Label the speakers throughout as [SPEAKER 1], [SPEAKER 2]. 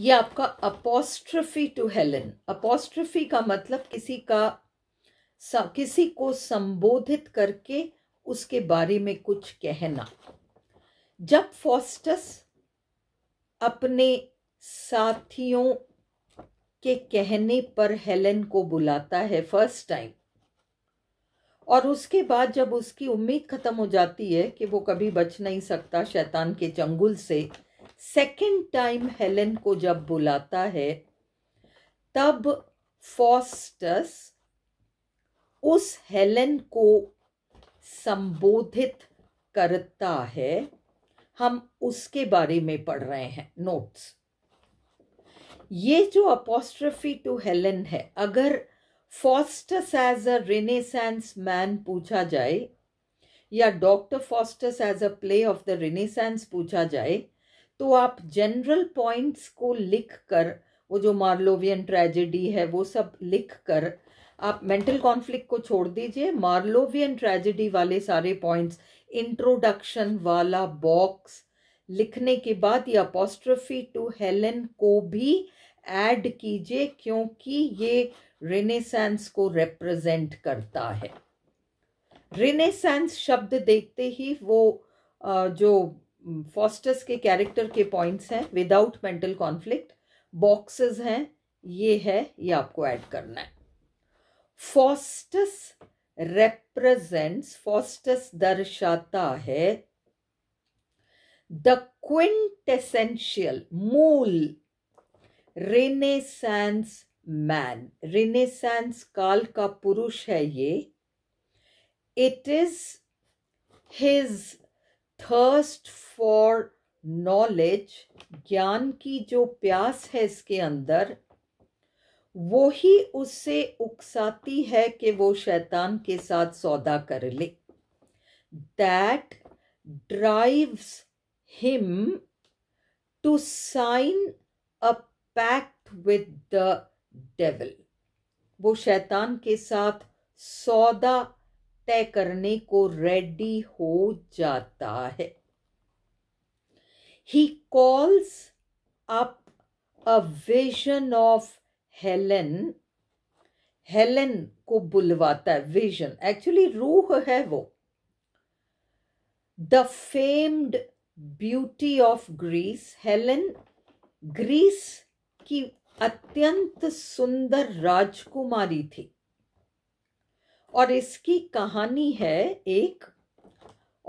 [SPEAKER 1] ये आपका apostrophe to Helen apostrophe का मतलब किसी का किसी को संबोधित करके उसके बारे में कुछ कहना जब फॉस्टस अपने साथियों के कहने पर हेलन को बुलाता है फर्स्ट टाइम और उसके बाद जब उसकी उम्मीद खत्म हो जाती है कि वो कभी बच नहीं सकता शैतान के चंगुल से सेकेंड टाइम हेलेन को जब बुलाता है तब फॉस्टस उस हेलेन को संबोधित करता है हम उसके बारे में पढ़ रहे हैं नोट्स ये जो अपोस्ट्रफी टू हेलन है अगर Faustus as a Renaissance man पूछा जाए या doctor Faustus as a play of the Renaissance पूछा जाए तो आप जनरल पॉइंट्स को लिख कर वो जो मार्लोवियन ट्रेजेडी है वो सब लिख कर आप मेंटल कॉन्फ्लिक्ट को छोड़ दीजिए मार्लोवियन ट्रेजेडी वाले सारे पॉइंट्स इंट्रोडक्शन वाला बॉक्स लिखने के बाद या पोस्ट्रफी टू हेलन को भी ऐड कीजिए क्योंकि ये रिनेसेंस को रिप्रेजेंट करता है रिनेसेंस शब्द देखते ही वो जो फॉस्टस hmm, के कैरेक्टर के पॉइंट्स हैं विदाउट मेंटल कॉन्फ्लिक्ट बॉक्सेस हैं ये है ये आपको ऐड करना है फॉस्टस रेप्रेजेंट्स फॉस्टस दर्शाता है द क्विंटेसेंशियल मूल रेनेसेंस मैन रेनेसेंस काल का पुरुष है ये it is his thirst for knowledge ज्ञान की जो प्यास है इसके अंदर वो ही उससे उकसाती है कि वो शैतान के साथ सौदा कर ले that drives him to sign a pact with the devil वो शैतान के साथ सौदा तय करने को रेडी हो जाता है ही calls up a vision of Helen Helen को बुलवाता है विजन एक्चुअली रूह है वो the famed beauty of Greece Helen Greece की अत्यंत सुंदर राजकुमारी थी और इसकी कहानी है एक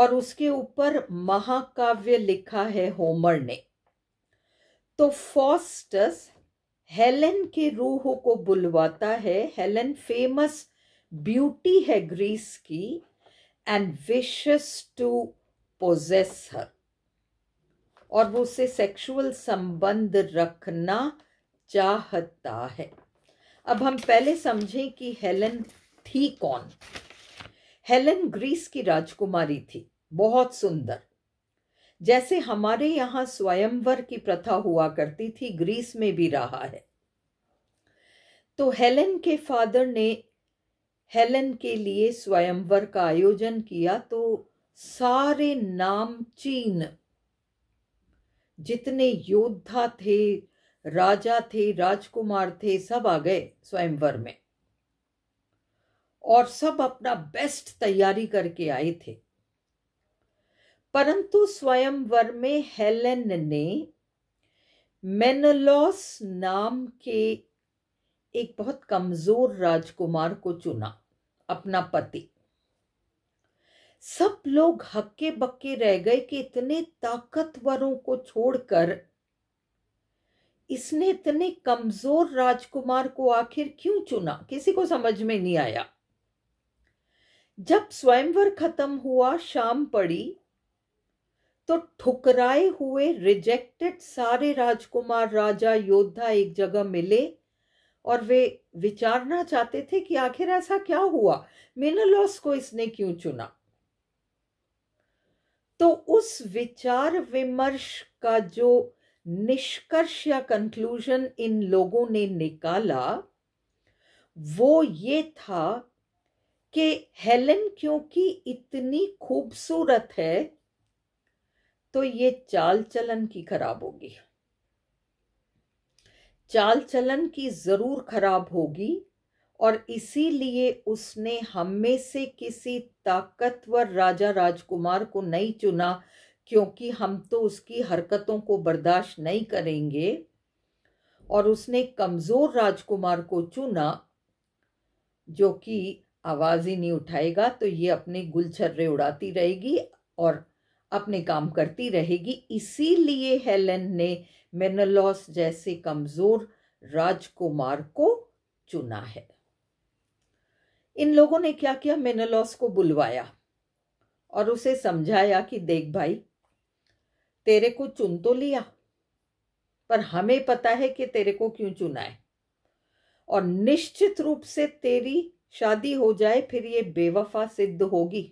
[SPEAKER 1] और उसके ऊपर महाकाव्य लिखा है होमर ने तो फॉस्टस हेलेन के रूह को बुलवाता है हेलेन फेमस ब्यूटी है ग्रीस की and wishes to possess her और वो उसे सेक्सुअल संबंध रखना चाहता है अब हम पहले समझें कि हेलेन थी कौन हेलन ग्रीस की राजकुमारी थी बहुत सुंदर जैसे हमारे यहां स्वयंवर की प्रथा हुआ करती थी ग्रीस में भी रहा है तो हेलेन के फादर ने हेलन के लिए स्वयंवर का आयोजन किया तो सारे नामचीन जितने योद्धा थे राजा थे राजकुमार थे सब आ गए स्वयंवर में और सब अपना बेस्ट तैयारी करके आए थे परंतु स्वयंवर में हेलेन ने मेनलॉस नाम के एक बहुत कमजोर राजकुमार को चुना अपना पति सब लोग हक्के बक्के रह गए कि इतने ताकतवरों को छोड़कर इसने इतने कमजोर राजकुमार को आखिर क्यों चुना किसी को समझ में नहीं आया जब स्वयंवर खत्म हुआ शाम पड़ी तो ठुकराए हुए रिजेक्टेड सारे राजकुमार राजा योद्धा एक जगह मिले और वे विचारना चाहते थे कि आखिर ऐसा क्या हुआ मिनलॉस को इसने क्यों चुना तो उस विचार विमर्श का जो निष्कर्ष या कंक्लूजन इन लोगों ने निकाला वो ये था कि हेलन क्योंकि इतनी खूबसूरत है तो ये चाल चलन की खराब होगी चाल चलन की ज़रूर खराब होगी और इसीलिए उसने हम में से किसी ताकतवर राजा राजकुमार को नहीं चुना क्योंकि हम तो उसकी हरकतों को बर्दाश्त नहीं करेंगे और उसने कमज़ोर राजकुमार को चुना जो कि आवाज़ ही नहीं उठाएगा तो ये अपने गुल छर्रे उड़ाती रहेगी और अपने काम करती रहेगी इसीलिए हेलन ने मेनलॉस जैसे कमज़ोर राजकुमार को चुना है इन लोगों ने क्या किया मेनलॉस को बुलवाया और उसे समझाया कि देख भाई तेरे को चुन तो लिया पर हमें पता है कि तेरे को क्यों चुना है और निश्चित रूप से तेरी शादी हो जाए फिर ये बेवफा सिद्ध होगी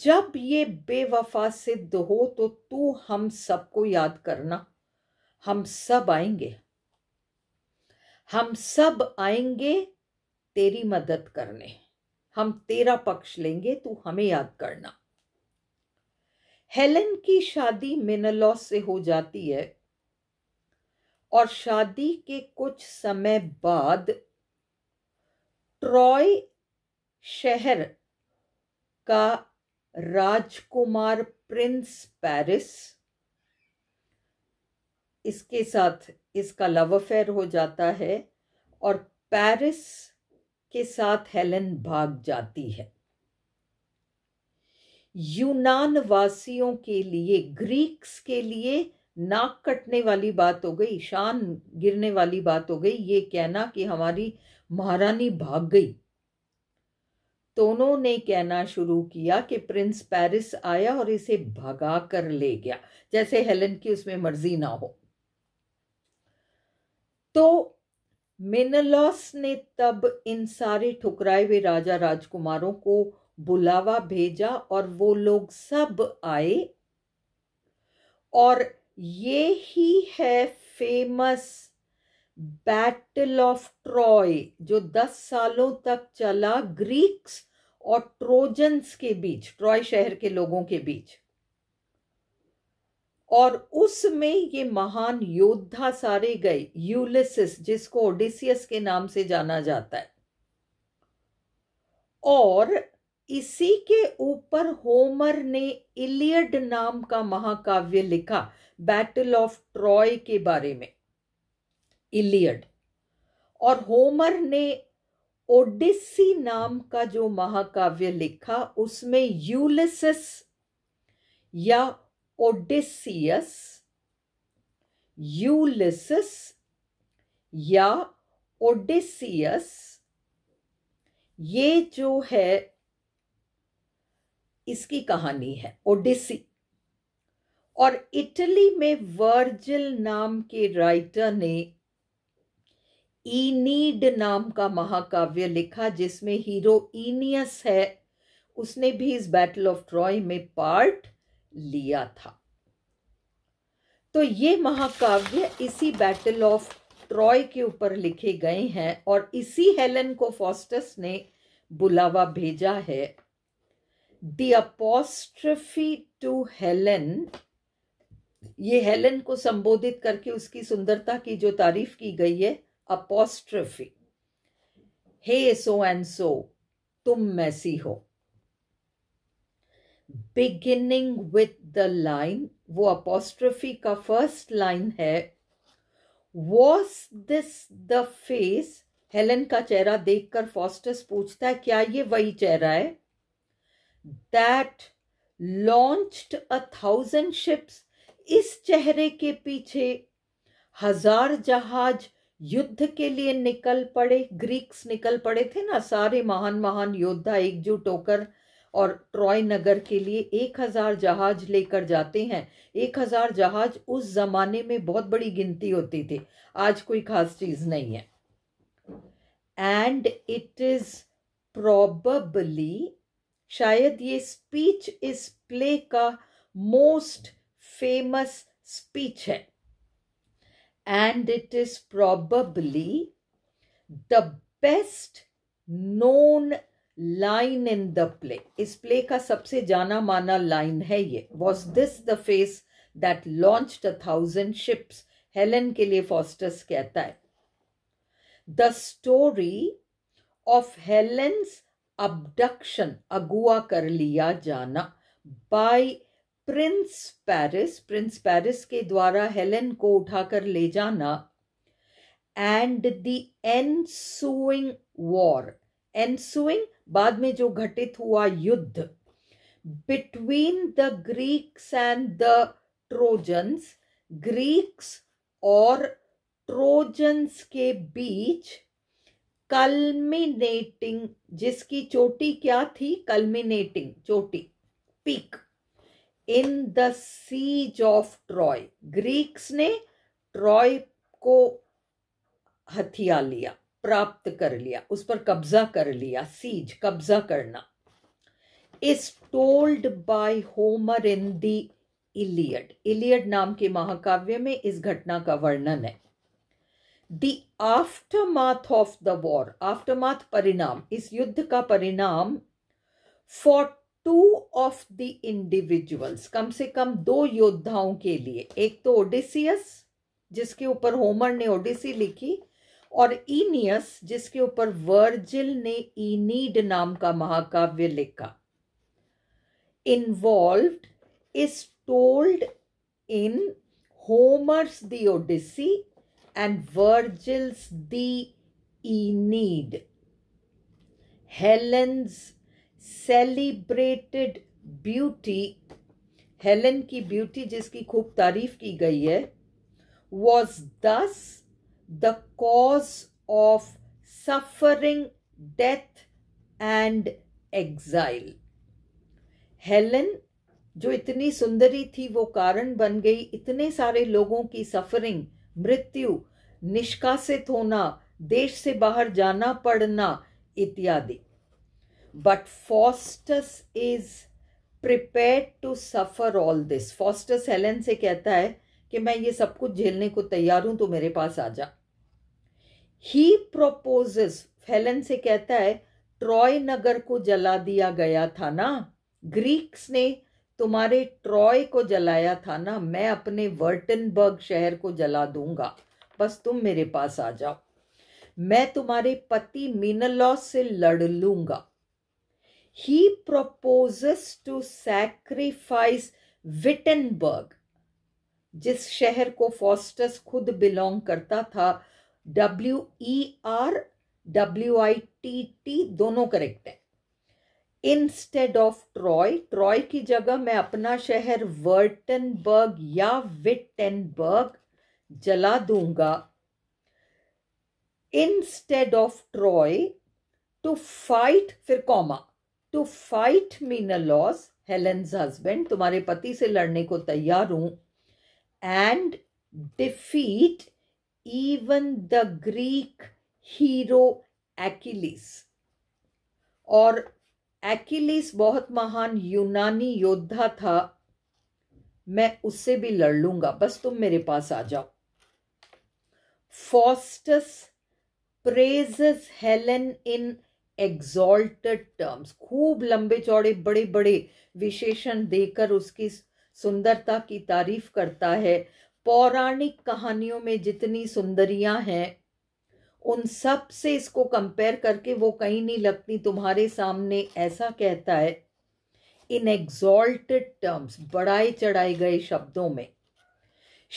[SPEAKER 1] जब ये बेवफा सिद्ध हो तो तू हम सबको याद करना हम सब आएंगे हम सब आएंगे तेरी मदद करने हम तेरा पक्ष लेंगे तू हमें याद करना हेलन की शादी मिनलॉस से हो जाती है और शादी के कुछ समय बाद ट्रॉय शहर का राजकुमार प्रिंस पेरिस इसके साथ इसका लव अफेयर हो जाता है और पेरिस के साथ हेलन भाग जाती है यूनान वासियों के लिए ग्रीक्स के लिए नाक कटने वाली बात हो गई शान गिरने वाली बात हो गई ये कहना कि हमारी महारानी भाग गई दोनों ने कहना शुरू किया कि प्रिंस पेरिस आया और इसे भगा कर ले गया जैसे हेलन की उसमें मर्जी ना हो तो मिनलॉस ने तब इन सारे ठुकराए हुए राजा राजकुमारों को बुलावा भेजा और वो लोग सब आए और ये ही है फेमस बैटल ऑफ ट्रॉय जो दस सालों तक चला ग्रीक्स और ट्रोजन्स के बीच ट्रॉय शहर के लोगों के बीच और उसमें ये महान योद्धा सारे गए यूलिसिस जिसको ओडिसियस के नाम से जाना जाता है और इसी के ऊपर होमर ने इलियड नाम का महाकाव्य लिखा बैटल ऑफ ट्रॉय के बारे में इलियड और होमर ने ओडिसी नाम का जो महाकाव्य लिखा उसमें यूलिसिस या ओडिसियस यूलिसिस या ओडिसियस ये जो है इसकी कहानी है ओडिसी और इटली में वर्जिल नाम के राइटर ने ईनीड नाम का महाकाव्य लिखा जिसमें हीरो ईनियस है उसने भी इस बैटल ऑफ ट्रॉय में पार्ट लिया था तो ये महाकाव्य इसी बैटल ऑफ ट्रॉय के ऊपर लिखे गए हैं और इसी हेलन को फॉस्टस ने बुलावा भेजा है द टू हेलन ये हेलन को संबोधित करके उसकी सुंदरता की जो तारीफ की गई है apostrophe. Hey, so and so, tum Messi ho. Beginning with the line, वो apostrophe का first line है. Was this the face? Helen का चेहरा देखकर फॉस्टस पूछता है क्या ये वही चेहरा है that launched a thousand ships इस चेहरे के पीछे हजार जहाज युद्ध के लिए निकल पड़े ग्रीक्स निकल पड़े थे ना सारे महान महान योद्धा एकजुट होकर और ट्रॉय नगर के लिए एक हज़ार जहाज लेकर जाते हैं एक हज़ार जहाज उस ज़माने में बहुत बड़ी गिनती होती थी आज कोई खास चीज़ नहीं है एंड इट इज़ प्रॉबली शायद ये स्पीच इस प्ले का मोस्ट फेमस स्पीच है and it is probably the best known line in the play is play ka sabse jana mana line hai ye was this the face that launched a thousand ships helen ke liye fosters kehta the story of helen's abduction agua jana by prince Paris prince Paris के द्वारा Helen को उठाकर ले जाना and the ensuing war ensuing बाद में जो घटित हुआ युद्ध between the Greeks and the Trojans Greeks और ट्रोजन्स के बीच कल्मिनेटिंग जिसकी चोटी क्या थी कल्मिनेटिंग चोटी peak in the siege of Troy Greeks ने ट्रॉय को हथिया लिया प्राप्त कर लिया उस पर कब्जा कर लिया सीज कब्जा करना is told by Homer in the Iliad Iliad नाम के महाकाव्य में इस घटना का वर्णन है the aftermath of the war aftermath परिणाम इस युद्ध का परिणाम for two of the individuals कम से कम दो योद्धाओं के लिए एक तो ओडिसियस जिसके ऊपर होमर ने ओडिसी लिखी और ईनियस जिसके ऊपर वर्जिल ने ईनीड नाम का महाकाव्य लिखा involve is told in Homer's the Odyssey and Virgil's the Aeneid. Helen's celebrated beauty Helen की ब्यूटी जिसकी खूब तारीफ की गई है was thus the cause of suffering death and exile Helen जो इतनी सुंदरी थी वो कारण बन गई इतने सारे लोगों की सफरिंग मृत्यु निष्कासित होना देश से बाहर जाना पड़ना इत्यादि but Faustus is prepared to suffer all this. Faustus Helen से कहता है कि मैं ये सब कुछ झेलने को तैयार हूं तो मेरे पास आ जा ही प्रोपोजेस हेलन से कहता है ट्रॉय नगर को जला दिया गया था ना ग्रीक्स ने तुम्हारे ट्रॉय को जलाया था ना मैं अपने वर्टनबर्ग शहर को जला दूंगा बस तुम मेरे पास आ जाओ मैं तुम्हारे पति मीनलॉस से लड़ लूंगा he proposes to sacrifice Wittenberg, जिस शहर को फॉस्टस खुद बिलोंग करता था W E R W I T T दोनों करेक्ट है इंस्टेड ऑफ ट्रॉय ट्रॉय की जगह मैं अपना शहर वर्टनबर्ग या विटेनबर्ग जला दूंगा instead of Troy to fight फिर comma to fight Menelaus Helen's husband तुम्हारे पति से लड़ने को तैयार हूं and defeat even the Greek hero Achilles और एकिलीस बहुत महान यूनानी योद्धा था मैं उससे भी लड़ लूंगा बस तुम मेरे पास आ जाओ Faustus praises Helen in exalted terms खूब लंबे चौड़े बड़े बड़े विशेषण देकर उसकी सुंदरता की तारीफ करता है पौराणिक कहानियों में जितनी सुंदरियां हैं उन सब से इसको कंपेयर करके वो कहीं नहीं लगती तुम्हारे सामने ऐसा कहता है इन एग्जॉल्टेड टर्म्स बढ़ाए चढ़ाए गए शब्दों में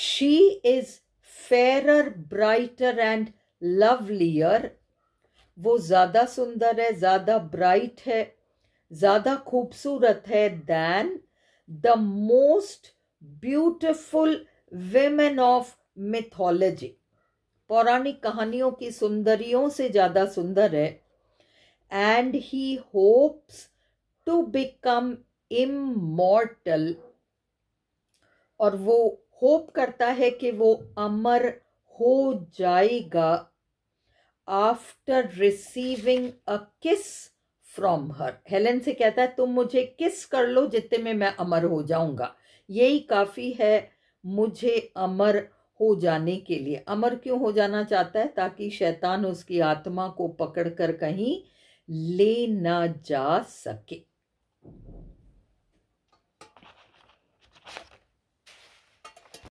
[SPEAKER 1] she is fair brighter and lovelier वो ज़्यादा सुंदर है ज़्यादा ब्राइट है ज़्यादा खूबसूरत है than the most beautiful women of mythology पौराणिक कहानियों की सुंदरियों से ज़्यादा सुंदर है and he hopes to become immortal और वो होप करता है कि वो अमर हो जाएगा आफ्टर रिसीविंग अ किस फ्रॉम हर हेलन से कहता है तुम मुझे किस कर लो जितने में मैं अमर हो जाऊंगा यही काफ़ी है मुझे अमर हो जाने के लिए अमर क्यों हो जाना चाहता है ताकि शैतान उसकी आत्मा को पकड़ कर कहीं ले ना जा सके